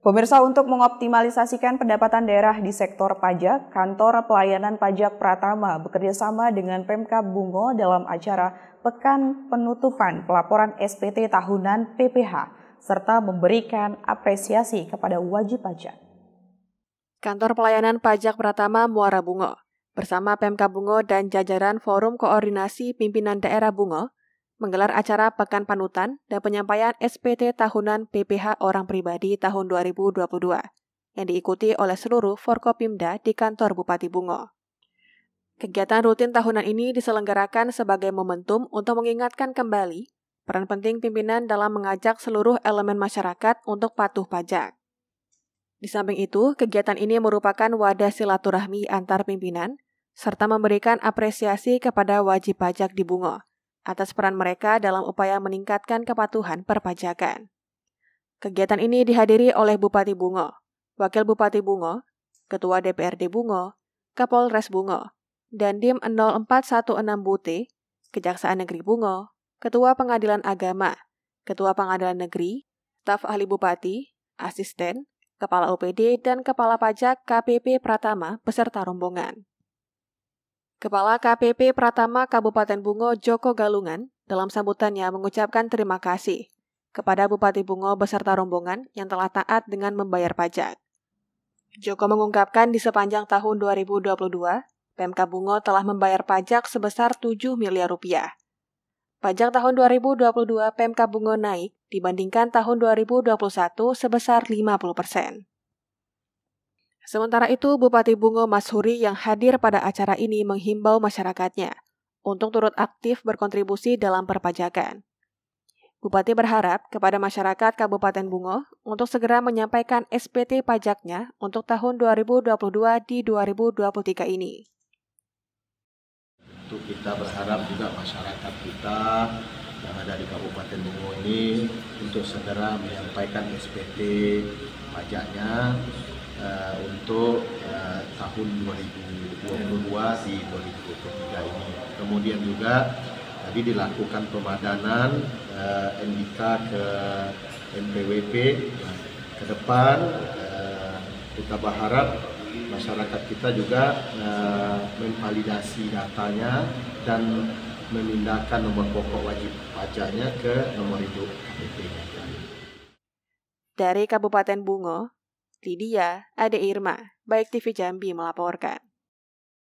Pemirsa untuk mengoptimalisasikan pendapatan daerah di sektor pajak, kantor pelayanan pajak Pratama bekerjasama dengan Pemkab Bungo dalam acara Pekan Penutupan Pelaporan SPT Tahunan PPH, serta memberikan apresiasi kepada wajib pajak. Kantor Pelayanan Pajak Pratama Muara Bungo bersama Pemkab Bungo dan jajaran Forum Koordinasi Pimpinan Daerah Bungo menggelar acara Pekan Panutan dan penyampaian SPT Tahunan PPH Orang Pribadi tahun 2022 yang diikuti oleh seluruh Forkopimda di kantor Bupati Bungo. Kegiatan rutin tahunan ini diselenggarakan sebagai momentum untuk mengingatkan kembali peran penting pimpinan dalam mengajak seluruh elemen masyarakat untuk patuh pajak. Di samping itu, kegiatan ini merupakan wadah silaturahmi antar pimpinan, serta memberikan apresiasi kepada wajib pajak di Bungo, atas peran mereka dalam upaya meningkatkan kepatuhan perpajakan. Kegiatan ini dihadiri oleh Bupati Bungo, Wakil Bupati Bungo, Ketua DPRD Bungo, Kapolres Bungo, dan Dim 0416 Bute, Kejaksaan Negeri Bungo, Ketua Pengadilan Agama, Ketua Pengadilan Negeri, staf ahli bupati, asisten, kepala OPD, dan kepala pajak KPP Pratama beserta rombongan. Kepala KPP Pratama Kabupaten Bungo Joko Galungan dalam sambutannya mengucapkan terima kasih kepada Bupati Bungo beserta rombongan yang telah taat dengan membayar pajak. Joko mengungkapkan di sepanjang tahun 2022, PMK Bungo telah membayar pajak sebesar 7 miliar rupiah. Pajak tahun 2022 PMK Bungo naik dibandingkan tahun 2021 sebesar 50 persen. Sementara itu, Bupati Bungo Mas Huri yang hadir pada acara ini menghimbau masyarakatnya untuk turut aktif berkontribusi dalam perpajakan. Bupati berharap kepada masyarakat Kabupaten Bungo untuk segera menyampaikan SPT pajaknya untuk tahun 2022 di 2023 ini. Itu kita berharap juga masyarakat kita yang ada di Kabupaten Bungo ini untuk segera menyampaikan SPT pajaknya uh, untuk uh, tahun 2022 di 2023 ini. Kemudian juga tadi dilakukan pemadanan uh, eh, NDK ke NPWP. Nah, ke depan uh, kita berharap masyarakat kita juga uh, memvalidasi datanya dan memindahkan nomor pokok wajib pajaknya ke nomor induk KPP. Dari Kabupaten Bungo, Lydia, Ade Irma, Baik TV Jambi melaporkan.